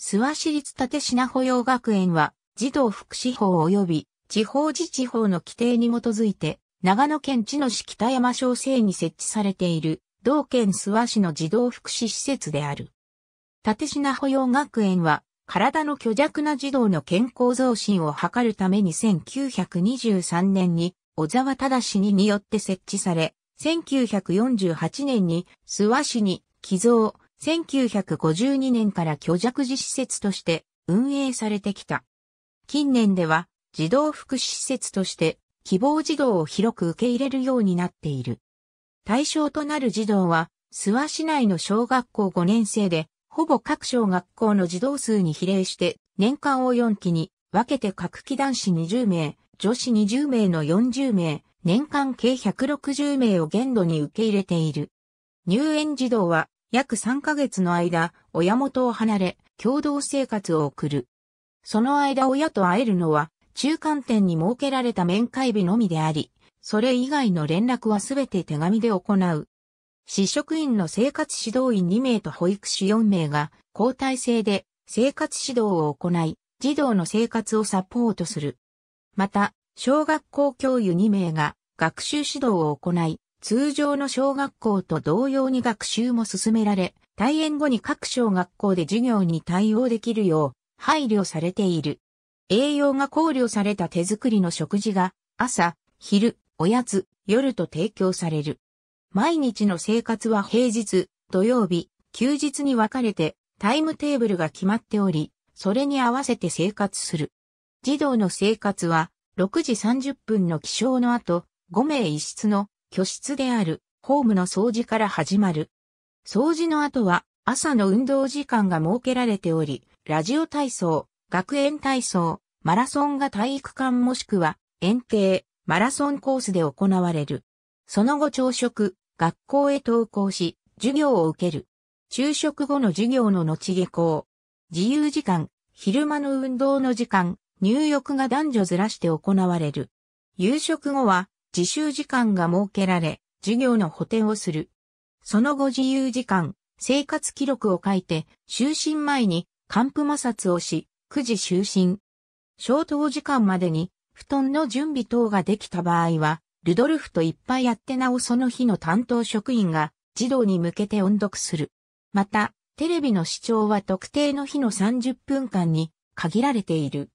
諏訪市立立品保養学園は、児童福祉法及び地方自治法の規定に基づいて、長野県知野市北山小生に設置されている、同県諏訪市の児童福祉施設である。立品保養学園は、体の虚弱な児童の健康増進を図るために1923年に小沢忠にによって設置され、1948年に諏訪市に寄贈、1952年から虚弱児施設として運営されてきた。近年では児童福祉施設として希望児童を広く受け入れるようになっている。対象となる児童は、諏訪市内の小学校5年生で、ほぼ各小学校の児童数に比例して、年間を4期に分けて各期男子20名、女子20名の40名、年間計160名を限度に受け入れている。入園児童は約3ヶ月の間、親元を離れ、共同生活を送る。その間親と会えるのは、中間点に設けられた面会日のみであり、それ以外の連絡はすべて手紙で行う。市職員の生活指導員2名と保育士4名が交代制で生活指導を行い、児童の生活をサポートする。また、小学校教諭2名が学習指導を行い、通常の小学校と同様に学習も進められ、退園後に各小学校で授業に対応できるよう配慮されている。栄養が考慮された手作りの食事が朝、昼、おやつ、夜と提供される。毎日の生活は平日、土曜日、休日に分かれてタイムテーブルが決まっており、それに合わせて生活する。児童の生活は6時30分の起床の後、5名一室の居室であるホームの掃除から始まる。掃除の後は朝の運動時間が設けられており、ラジオ体操、学園体操、マラソンが体育館もしくは、園庭、マラソンコースで行われる。その後朝食、学校へ登校し、授業を受ける。昼食後の授業の後下校。自由時間、昼間の運動の時間、入浴が男女ずらして行われる。夕食後は、自習時間が設けられ、授業の補填をする。その後自由時間、生活記録を書いて、就寝前に幹部摩擦をし、9時就寝。消灯時間までに、布団の準備等ができた場合は、ルドルフといっぱいやってなおその日の担当職員が児童に向けて音読する。また、テレビの視聴は特定の日の30分間に限られている。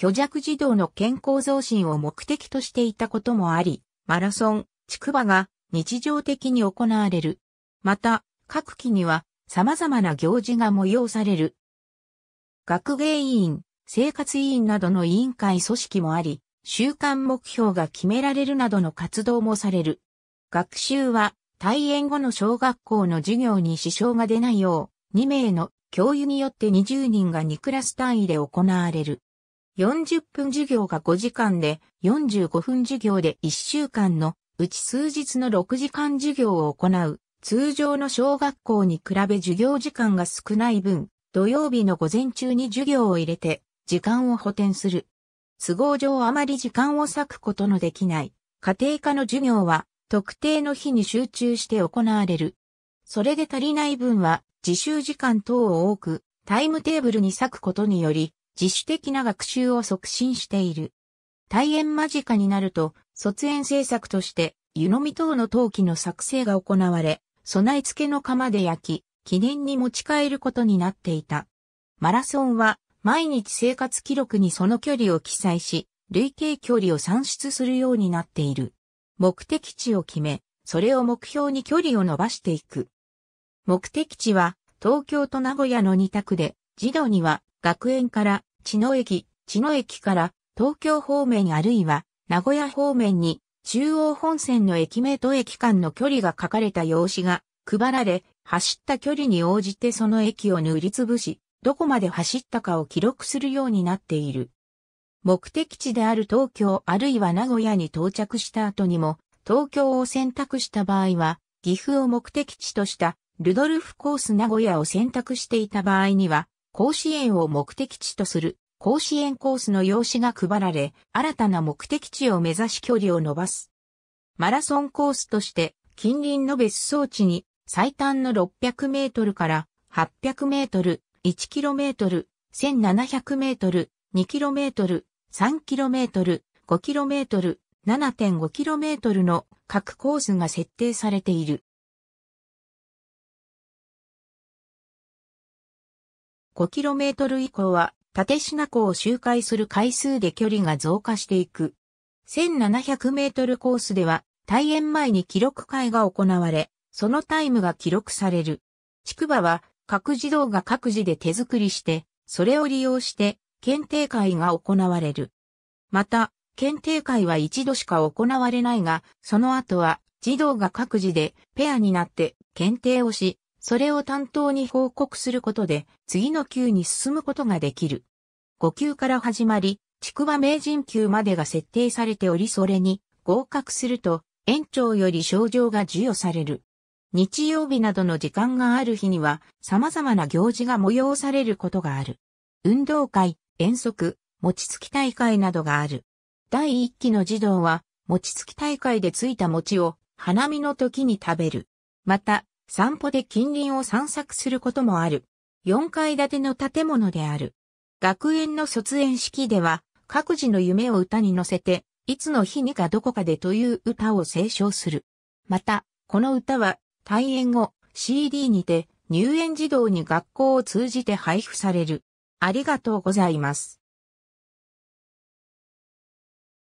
虚弱児童の健康増進を目的としていたこともあり、マラソン、筑馬が日常的に行われる。また、各期には様々な行事が催される。学芸委員、生活委員などの委員会組織もあり、週間目標が決められるなどの活動もされる。学習は退園後の小学校の授業に支障が出ないよう、2名の教諭によって20人が2クラス単位で行われる。40分授業が5時間で、45分授業で1週間のうち数日の6時間授業を行う。通常の小学校に比べ授業時間が少ない分、土曜日の午前中に授業を入れて、時間を補填する。都合上あまり時間を割くことのできない。家庭科の授業は、特定の日に集中して行われる。それで足りない分は、自習時間等を多く、タイムテーブルに割くことにより、自主的な学習を促進している。退園間近になると、卒園政策として、湯飲み等の陶器の作成が行われ、備え付けの釜で焼き、記念に持ち帰ることになっていた。マラソンは、毎日生活記録にその距離を記載し、累計距離を算出するようになっている。目的地を決め、それを目標に距離を伸ばしていく。目的地は、東京と名古屋の2択で、児童には学園から地の駅、地の駅から東京方面あるいは名古屋方面に中央本線の駅名と駅間の距離が書かれた用紙が配られ、走った距離に応じてその駅を塗りつぶし、どこまで走ったかを記録するようになっている。目的地である東京あるいは名古屋に到着した後にも、東京を選択した場合は、岐阜を目的地としたルドルフコース名古屋を選択していた場合には、甲子園を目的地とする甲子園コースの用紙が配られ、新たな目的地を目指し距離を伸ばす。マラソンコースとして近隣の別荘地に最短の600メートルから800メートル、1キロメートル、1700メートル、2キロメートル、3キロメートル、5キロメートル、7.5キロメートルの各コースが設定されている。5km 以降は、縦品湖を周回する回数で距離が増加していく。1700メートルコースでは、退園前に記録会が行われ、そのタイムが記録される。筑波は、各児童が各自で手作りして、それを利用して、検定会が行われる。また、検定会は一度しか行われないが、その後は、児童が各自でペアになって検定をし、それを担当に報告することで、次の級に進むことができる。5級から始まり、地区名人級までが設定されており、それに合格すると、園長より賞状が授与される。日曜日などの時間がある日には、様々な行事が催されることがある。運動会、遠足、餅つき大会などがある。第1期の児童は、餅つき大会でついた餅を、花見の時に食べる。また、散歩で近隣を散策することもある。4階建ての建物である。学園の卒園式では、各自の夢を歌に乗せて、いつの日にかどこかでという歌を斉唱する。また、この歌は、退園後、CD にて、入園児童に学校を通じて配布される。ありがとうございます。